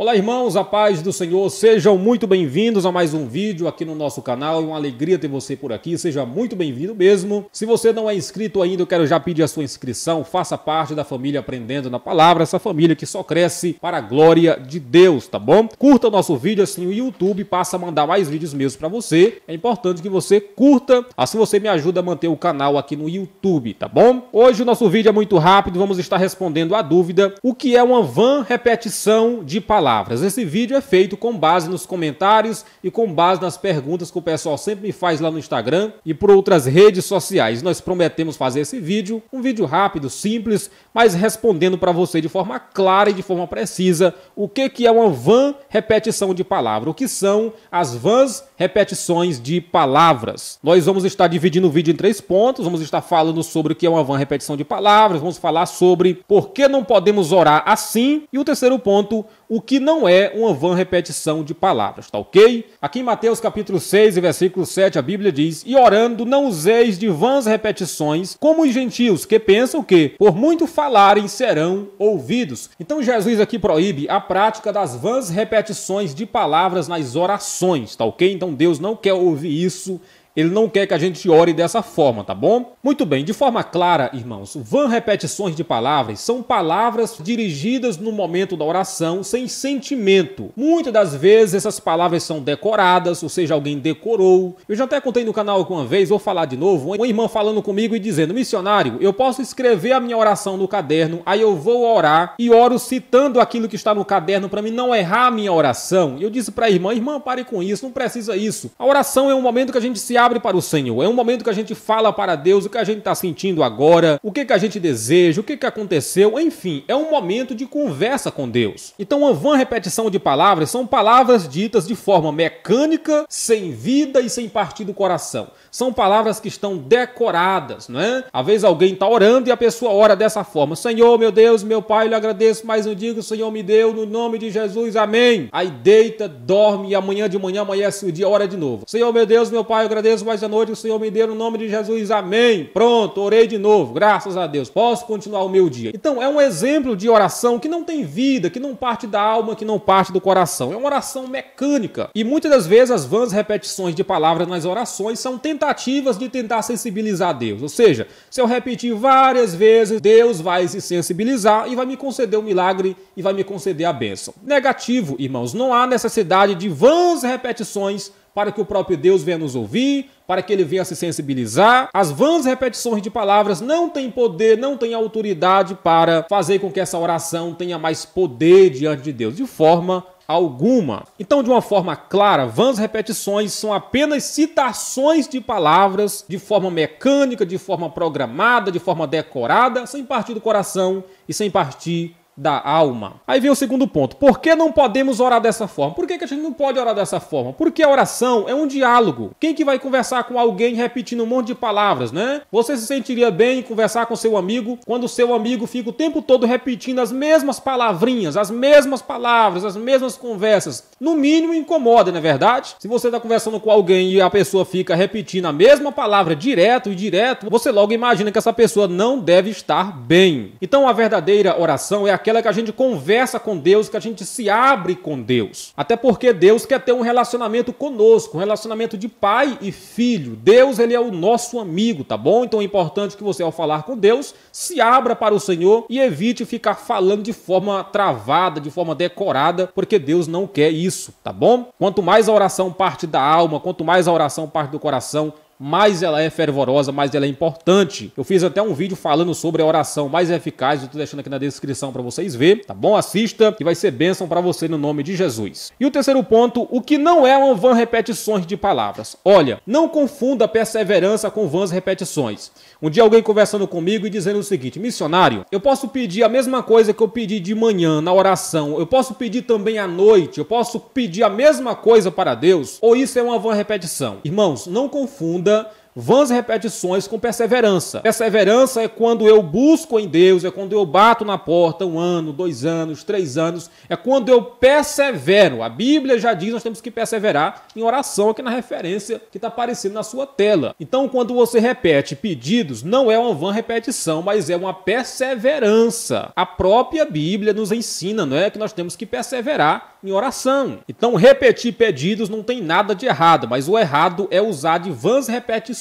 Olá, irmãos, a paz do Senhor. Sejam muito bem-vindos a mais um vídeo aqui no nosso canal. É uma alegria ter você por aqui. Seja muito bem-vindo mesmo. Se você não é inscrito ainda, eu quero já pedir a sua inscrição. Faça parte da família Aprendendo na Palavra, essa família que só cresce para a glória de Deus, tá bom? Curta o nosso vídeo assim o YouTube passa a mandar mais vídeos mesmo para você. É importante que você curta, assim você me ajuda a manter o canal aqui no YouTube, tá bom? Hoje o nosso vídeo é muito rápido, vamos estar respondendo a dúvida: o que é uma van repetição de palavras? palavras. Esse vídeo é feito com base nos comentários e com base nas perguntas que o pessoal sempre me faz lá no Instagram e por outras redes sociais. Nós prometemos fazer esse vídeo, um vídeo rápido, simples, mas respondendo para você de forma clara e de forma precisa o que, que é uma van repetição de palavra, o que são as vans repetições de palavras. Nós vamos estar dividindo o vídeo em três pontos, vamos estar falando sobre o que é uma van repetição de palavras, vamos falar sobre por que não podemos orar assim e o terceiro ponto, o que não é uma vã repetição de palavras, tá ok? Aqui em Mateus capítulo 6 e versículo 7 a Bíblia diz: "E orando não useis de vãs repetições, como os gentios que pensam que por muito falarem serão ouvidos". Então Jesus aqui proíbe a prática das vãs repetições de palavras nas orações, tá ok? Então Deus não quer ouvir isso ele não quer que a gente ore dessa forma, tá bom? Muito bem, de forma clara, irmãos, van repetições de palavras são palavras dirigidas no momento da oração sem sentimento. Muitas das vezes essas palavras são decoradas, ou seja, alguém decorou. Eu já até contei no canal alguma vez, vou falar de novo, uma irmã falando comigo e dizendo: "Missionário, eu posso escrever a minha oração no caderno, aí eu vou orar e oro citando aquilo que está no caderno para mim não errar a minha oração". Eu disse para a irmã: "Irmã, pare com isso, não precisa isso. A oração é um momento que a gente se abre abre para o Senhor. É um momento que a gente fala para Deus o que a gente está sentindo agora, o que, que a gente deseja, o que, que aconteceu, enfim, é um momento de conversa com Deus. Então, a vã repetição de palavras são palavras ditas de forma mecânica, sem vida e sem partir do coração. São palavras que estão decoradas, não é? Às vezes alguém está orando e a pessoa ora dessa forma: Senhor, meu Deus, meu Pai, lhe agradeço Mas eu digo: Senhor me deu, no nome de Jesus, amém. Aí deita, dorme e amanhã de manhã amanhece o dia, ora de novo: Senhor, meu Deus, meu Pai, eu agradeço agradeço mais à noite, o Senhor me deu no nome de Jesus, amém. Pronto, orei de novo, graças a Deus, posso continuar o meu dia. Então, é um exemplo de oração que não tem vida, que não parte da alma, que não parte do coração. É uma oração mecânica. E muitas das vezes as vãs repetições de palavras nas orações são tentativas de tentar sensibilizar Deus. Ou seja, se eu repetir várias vezes, Deus vai se sensibilizar e vai me conceder o um milagre e vai me conceder a bênção. Negativo, irmãos, não há necessidade de vãs repetições para que o próprio Deus venha nos ouvir, para que ele venha se sensibilizar. As vãs repetições de palavras não têm poder, não têm autoridade para fazer com que essa oração tenha mais poder diante de Deus, de forma alguma. Então, de uma forma clara, vãs repetições são apenas citações de palavras de forma mecânica, de forma programada, de forma decorada, sem partir do coração e sem partir da alma. Aí vem o segundo ponto. Por que não podemos orar dessa forma? Por que, a gente não pode orar dessa forma? Porque a oração é um diálogo. Quem que vai conversar com alguém repetindo um monte de palavras, né? Você se sentiria bem em conversar com seu amigo quando seu amigo fica o tempo todo repetindo as mesmas palavrinhas, as mesmas palavras, as mesmas conversas. No mínimo incomoda, não é verdade? Se você está conversando com alguém e a pessoa fica repetindo a mesma palavra direto e direto, você logo imagina que essa pessoa não deve estar bem. Então a verdadeira oração é aquela aquela que a gente conversa com Deus, que a gente se abre com Deus. Até porque Deus quer ter um relacionamento conosco, um relacionamento de pai e filho. Deus, ele é o nosso amigo, tá bom? Então é importante que você, ao falar com Deus, se abra para o Senhor e evite ficar falando de forma travada, de forma decorada, porque Deus não quer isso, tá bom? Quanto mais a oração parte da alma, quanto mais a oração parte do coração, mais ela é fervorosa, mais ela é importante. Eu fiz até um vídeo falando sobre a oração mais eficaz, eu tô deixando aqui na descrição para vocês ver, tá bom? Assista e vai ser bênção para você no nome de Jesus. E o terceiro ponto, o que não é uma van repetições de palavras. Olha, não confunda perseverança com vãs repetições. Um dia alguém conversando comigo e dizendo o seguinte: "Missionário, eu posso pedir a mesma coisa que eu pedi de manhã na oração, eu posso pedir também à noite, eu posso pedir a mesma coisa para Deus?" Ou isso é uma van repetição? Irmãos, não confunda burada vãs repetições com perseverança. Perseverança é quando eu busco em Deus, é quando eu bato na porta um ano, dois anos, três anos, é quando eu persevero. A Bíblia já diz que nós temos que perseverar em oração aqui é na referência que está aparecendo na sua tela. Então, quando você repete pedidos, não é uma vã repetição, mas é uma perseverança. A própria Bíblia nos ensina, não é, que nós temos que perseverar em oração. Então, repetir pedidos não tem nada de errado, mas o errado é usar de vãs repetições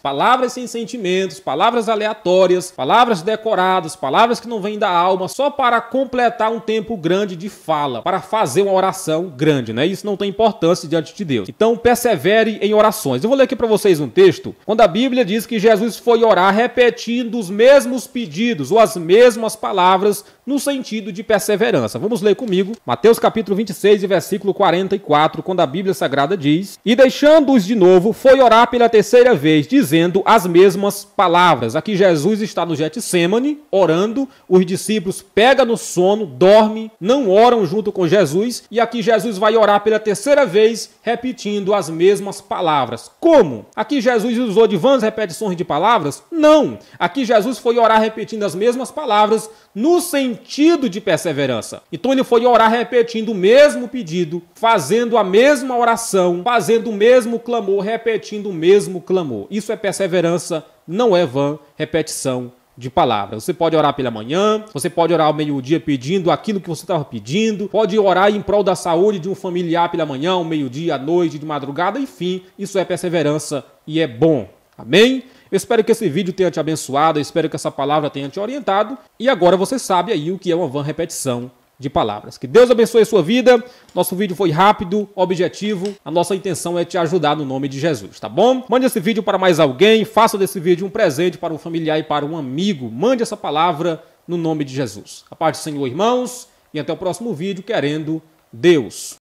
palavras sem sentimentos, palavras aleatórias, palavras decoradas, palavras que não vêm da alma, só para completar um tempo grande de fala, para fazer uma oração grande, né? Isso não tem importância diante de Deus. Então, persevere em orações. Eu vou ler aqui para vocês um texto quando a Bíblia diz que Jesus foi orar repetindo os mesmos pedidos ou as mesmas palavras no sentido de perseverança. Vamos ler comigo Mateus capítulo 26 e versículo 44, quando a Bíblia Sagrada diz: E deixando-os de novo, foi orar pela terceira vez, dizendo as mesmas palavras. Aqui Jesus está no Getsemane, orando, os discípulos pega no sono, dorme, não oram junto com Jesus, e aqui Jesus vai orar pela terceira vez, repetindo as mesmas palavras. Como? Aqui Jesus usou de vãs repetições de palavras? Não. Aqui Jesus foi orar repetindo as mesmas palavras no sentido sentido de perseverança. Então ele foi orar repetindo o mesmo pedido, fazendo a mesma oração, fazendo o mesmo clamor, repetindo o mesmo clamor. Isso é perseverança, não é vã repetição de palavras. Você pode orar pela manhã, você pode orar ao meio-dia pedindo aquilo que você estava pedindo, pode orar em prol da saúde de um familiar pela manhã, ao meio-dia, à noite, de madrugada, enfim, isso é perseverança e é bom. Amém? Eu espero que esse vídeo tenha te abençoado, eu espero que essa palavra tenha te orientado. E agora você sabe aí o que é uma van repetição de palavras. Que Deus abençoe a sua vida. Nosso vídeo foi rápido, objetivo. A nossa intenção é te ajudar no nome de Jesus, tá bom? Mande esse vídeo para mais alguém, faça desse vídeo um presente para um familiar e para um amigo. Mande essa palavra no nome de Jesus. A paz do Senhor, irmãos, e até o próximo vídeo, querendo Deus.